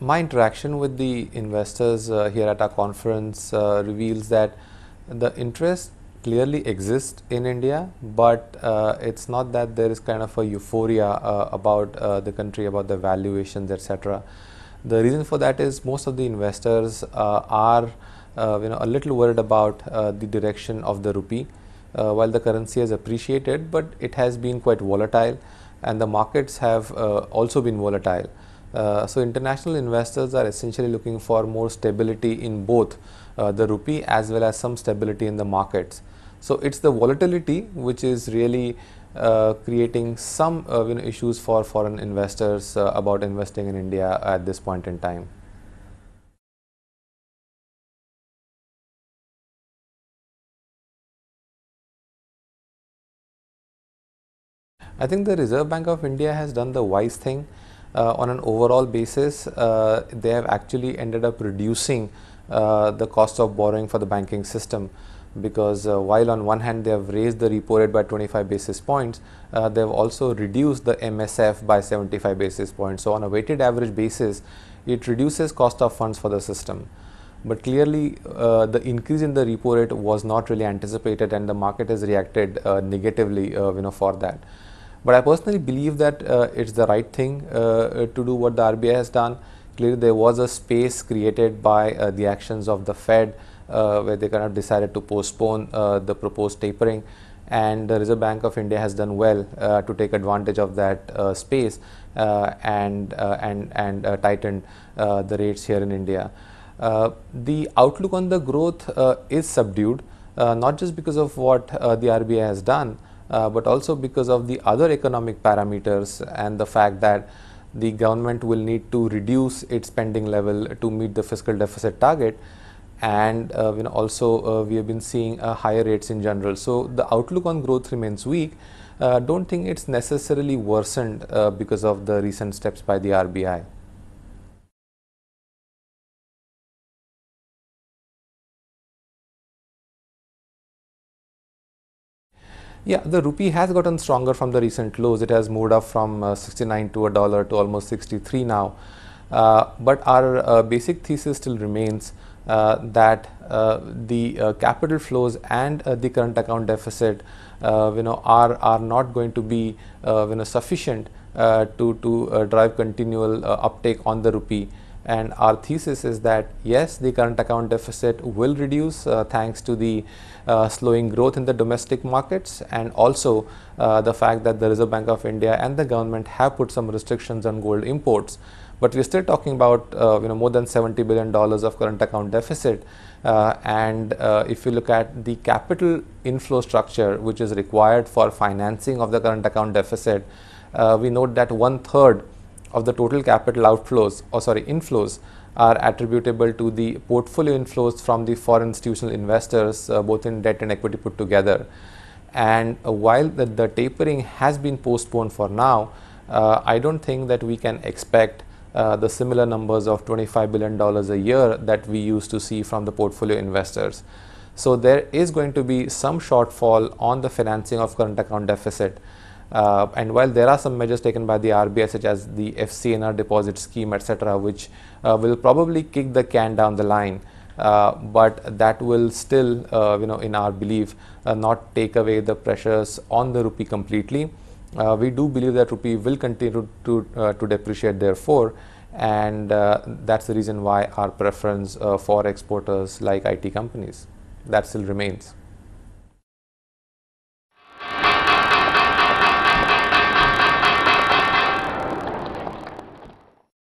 my interaction with the investors uh, here at our conference uh, reveals that the interest clearly exists in India, but uh, it's not that there is kind of a euphoria uh, about uh, the country, about the valuations, etc. The reason for that is most of the investors uh, are you know, a little worried about the direction of the rupee. while the currency has appreciated, but it has been quite volatile, and the markets have also been volatile. Uh, so, international investors are essentially looking for more stability in both uh, the rupee as well as some stability in the markets. So, it is the volatility which is really uh, creating some uh, you know, issues for foreign investors uh, about investing in India at this point in time. I think the Reserve Bank of India has done the wise thing uh, on an overall basis, uh, they have actually ended up reducing uh, the cost of borrowing for the banking system because uh, while on one hand they have raised the repo rate by 25 basis points, uh, they have also reduced the MSF by 75 basis points. So, on a weighted average basis, it reduces cost of funds for the system. But clearly, uh, the increase in the repo rate was not really anticipated and the market has reacted negatively you know, for that. But I personally believe that uh, it's the right thing uh, uh, to do what the RBI has done. Clearly, there was a space created by the actions of the Fed where they kind of decided to postpone the proposed tapering and the Reserve Bank of India has done well uh, to take advantage of that uh, space uh, and, and, and tightened the rates here in India. the outlook on the growth is subdued, not just because of what the RBI has done, uh, but also because of the other economic parameters and the fact that the government will need to reduce its spending level to meet the fiscal deficit target and uh, you know also uh, we have been seeing uh, higher rates in general so the outlook on growth remains weak uh, don't think it's necessarily worsened because of the recent steps by the RBI Yeah, the rupee has gotten stronger from the recent lows. It has moved up from uh, 69 to a dollar to almost 63 now. Uh, but our uh, basic thesis still remains uh, that uh, the uh, capital flows and the current account deficit, you know, are are not going to be you know sufficient to to drive continual uptake on the rupee and our thesis is that yes the current account deficit will reduce uh, thanks to the uh, slowing growth in the domestic markets and also uh, the fact that the Reserve Bank of India and the government have put some restrictions on gold imports but we're still talking about uh, you know more than 70 billion dollars of current account deficit uh, and uh, if you look at the capital inflow structure which is required for financing of the current account deficit we note that one third of the total capital outflows or sorry inflows are attributable to the portfolio inflows from the foreign institutional investors uh, both in debt and equity put together. And uh, while the, the, tapering has been postponed for now, uh, I don't think that we can expect uh, the similar numbers of $25 billion a year that we used to see from the portfolio investors. So there is going to be some shortfall on the financing of current account deficit. Uh, and while there are some measures taken by the RBI, such as the FCNR deposit scheme, etc., which uh, will probably kick the can down the line, uh, but that will still, uh, you know, in our belief, uh, not take away the pressures on the rupee completely. Uh, we do believe that rupee will continue to to depreciate, therefore, and that's the reason why our preference for exporters like IT companies that still remains.